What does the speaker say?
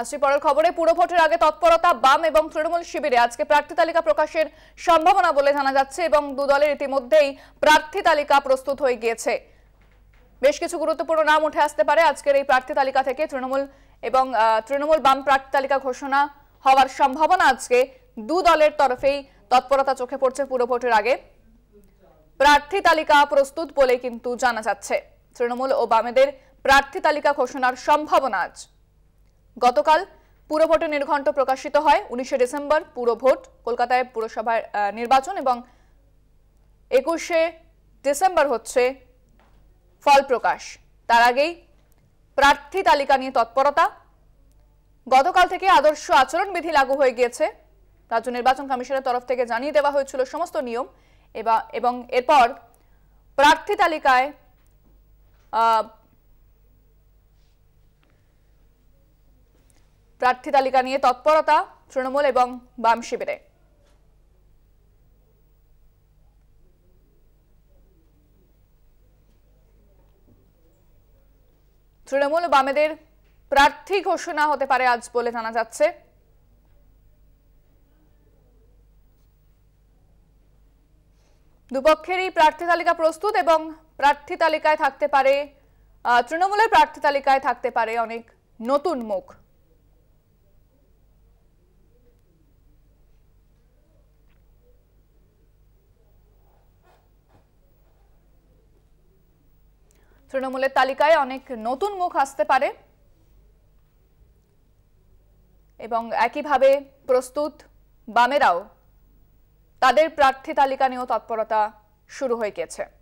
আসছি পরের খবরে পুরভোটের আগে তৎপরতা বাম এবং তৃণমূল শিবিরে আজকে প্রার্থী তালিকা প্রকাশের সম্ভাবনা বলে জানা যাচ্ছে এবং দু দলের ইতিমধ্যেই প্রার্থী তালিকা প্রস্তুত হয়ে গিয়েছে বেশ কিছু গুরুত্বপূর্ণ নাম উঠে আসতে পারে আজকের এই প্রার্থী তালিকা থেকে তৃণমূল এবং তৃণমূল বাম প্রার্থী তালিকা ঘোষণা হওয়ার সম্ভাবনা আজকে দু দলের তরফেই তৎপরতা চোখে পড়ছে পুরভোটের আগে প্রার্থী তালিকা প্রস্তুত বলে কিন্তু জানা যাচ্ছে তৃণমূল ও বামেদের প্রার্থী তালিকা ঘোষণার সম্ভাবনা আজ গতকাল পুরভোটের নির্ঘণ্ট প্রকাশিত হয় উনিশে ডিসেম্বর পুরভোট কলকাতায় পুরসভার নির্বাচন এবং একুশে ডিসেম্বর হচ্ছে ফল প্রকাশ তার আগেই প্রার্থী তালিকা নিয়ে তৎপরতা গতকাল থেকে আদর্শ আচরণবিধি লাগু হয়ে গিয়েছে রাজ্য নির্বাচন কমিশনের তরফ থেকে জানিয়ে দেওয়া হয়েছিল সমস্ত নিয়ম এবং এরপর প্রার্থী তালিকায় প্রার্থী তালিকা নিয়ে তৎপরতা তৃণমূল এবং বাম শিবিরে তৃণমূল বামেদের প্রার্থী ঘোষণা হতে পারে আজ বলে জানা যাচ্ছে দুপক্ষেরই প্রার্থী তালিকা প্রস্তুত এবং প্রার্থী তালিকায় থাকতে পারে তৃণমূলের প্রার্থী তালিকায় থাকতে পারে অনেক নতুন মুখ তৃণমূলের তালিকায় অনেক নতুন মুখ আসতে পারে এবং একইভাবে প্রস্তুত বামেরাও তাদের প্রার্থী তালিকা নিয়েও তৎপরতা শুরু হয়ে গেছে